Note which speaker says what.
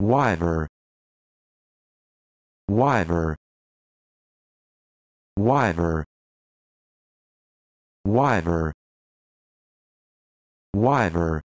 Speaker 1: Wiver. Wiver. Wiver. Wiver. Wiver.